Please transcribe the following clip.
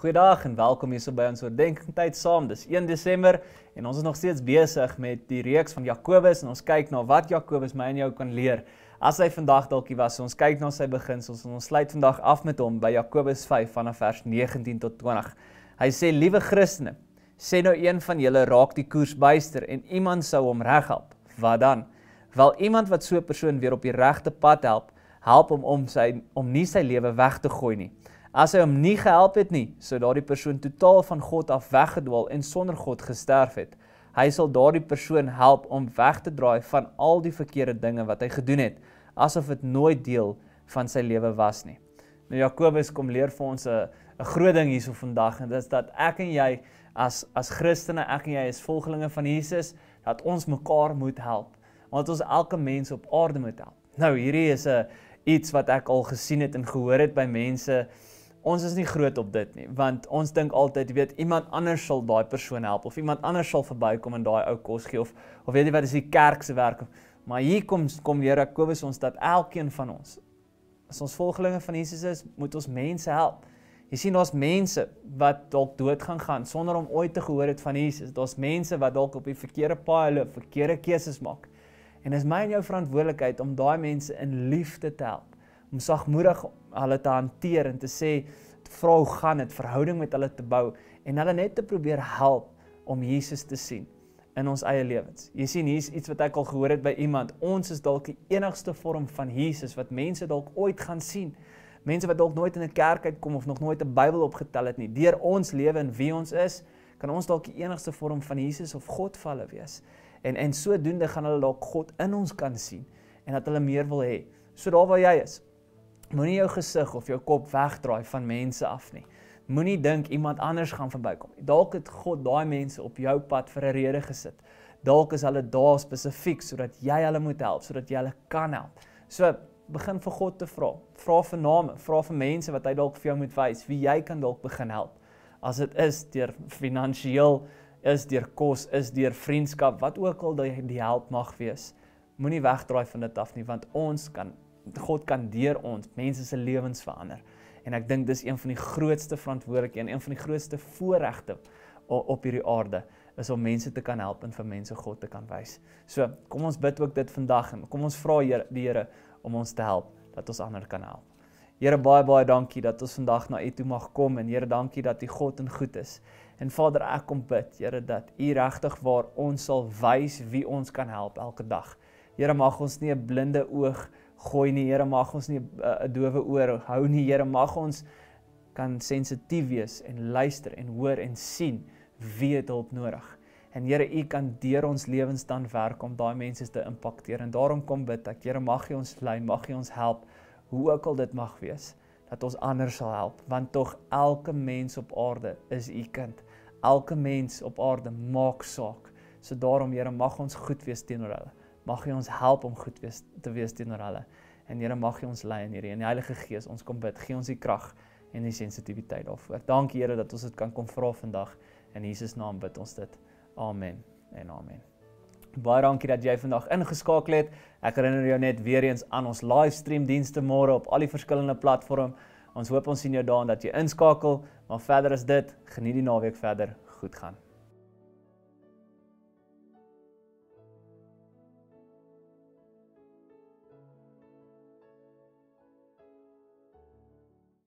Goeiedag en welkom hier so by ons oordenkingtyd saam. Dis 1 Desember en ons is nog steeds besig met die reeks van Jakobus en ons kyk na wat Jakobus my en jou kan leer. As hy vandag dalkie was, ons kyk na sy beginsels en ons sluit vandag af met hom by Jakobus 5 vanaf vers 19 tot 20. Hy sê: "Liewe Christene, sê nou een van julle raak die koers byster en iemand sou hom reghelp. Wat dan? Wel iemand wat so 'n persoon weer op die regte pad help, help hom om sy om nie sy lewe weg te gooi nie." as hy hom nie gehelp het nie, sou daardie persoon totaal van God af weggedwaal en sonder God gesterf het. Hy sal daardie persoon help om weg te draai van al die verkeerde dinge wat hy gedoen het, asof dit nooit deel van sy lewe was nie. Nou Jakobus kom leer vir ons 'n 'n groot ding hierso vandag en dit is dat ek en jy as as Christene, ek en jy is volgelinge van Jesus, dat ons mekaar moet help. Want ons elke mens op aarde moet help. Nou hierdie is 'n iets wat ek al gesien het en gehoor het by mense ons is nie groot op dit nie, want ons dink altyd, jy weet, iemand anders sal daai persoon help of iemand anders sal verbykom en daai ou kos gee of of weet jy wat is die kerk se werk? Maar hier kom kom die Here Jakobus ons dat elkeen van ons as ons volgelinge van Jesus is, moet ons mense help. Jy sien daar's mense wat dalk dood gaan gaan sonder om ooit te gehoor het van Jesus. Daar's mense wat dalk op die verkeerde paai loop, verkeerde keuses maak. En dis my en jou verantwoordelikheid om daai mense in liefde te help, om sagmoedig hulle te hanteer en te sê vra hoe gaan dit verhouding met hulle te bou en hulle net te probeer help om Jesus te sien in ons eie lewens. Jy sien hier's iets wat ek al gehoor het by iemand. Ons is dalk die enigste vorm van Jesus wat mense dalk ooit gaan sien. Mense wat dalk nooit in 'n kerk uitkom of nog nooit 'n Bybel opgetel het nie. Deur ons lewe en wie ons is, kan ons dalk die enigste vorm van Jesus of God vir hulle wees. En en sodoende gaan hulle dalk God in ons kan sien en dat hulle meer wil hê. So daar waar jy is, Moenie jou gesig of jou kop wegdraai van mense af nie. Moenie dink iemand anders gaan verbykom. Dalk het God daai mense op jou pad vir 'n rede gesit. Dalk is hulle daar spesifiek sodat jy hulle moet help, sodat jy hulle kan help. So begin vir God te vra. Vra vir name, vra vir mense wat hy dalk vir jou moet wys wie jy kan dalk begin help. As dit is deur finansiëel, is deur kos, is deur vriendskap, wat ook al dat jy die help mag wees. Moenie wegdraai van dit af nie want ons kan God kan deur ons mense se lewens verander. En ek dink dis een van die grootste verantwoordelikhede en een van die grootste voorregte op hierdie aarde is om mense te kan help en vir mense God te kan wys. So, kom ons bid ook dit vandag en kom ons vra Here die Here om ons te help dat ons ander kan help. Here baie baie dankie dat ons vandag na U toe mag kom en Here dankie dat U God en goed is. En Vader, ek kom bid, Here, dat U regtig waar ons sal wys wie ons kan help elke dag. Here mag ons nie 'n blinde oog gooi nie Here mag ons nie eh, 'n uh, dowe oor hou nie Here mag ons kan sensitief wees en luister en hoor en sien wie dit hulp nodig. En Here U kan deur ons lewens dan werk om daai mense te impakteer en daarom kom bid ek Here mag U ons lei mag U ons help hoe ook al dit mag wees dat ons ander sal help want tog elke mens op aarde is U kind. Elke mens op aarde maak saak. So daarom Here mag ons goed wees teenoor hulle. Mag U ons help om goed wees, te wees teenoor hulle. En Here, mag U ons lei in hierdie en Heilige Gees, ons kom bid, gee ons die krag en die sensitiwiteit daarvoor. Dankie Here dat ons dit kan kom vra vandag in Jesus naam bid ons dit. Amen. En amen. Baie dankie dat jy vandag ingeskakel het. Ek herinner jou net weer eens aan ons livestream dienste môre op al die verskillende platform. Ons hoop ons sien jou daar en dat jy inskakel. Maar verder is dit, geniet die naweek verder. Goed gaan.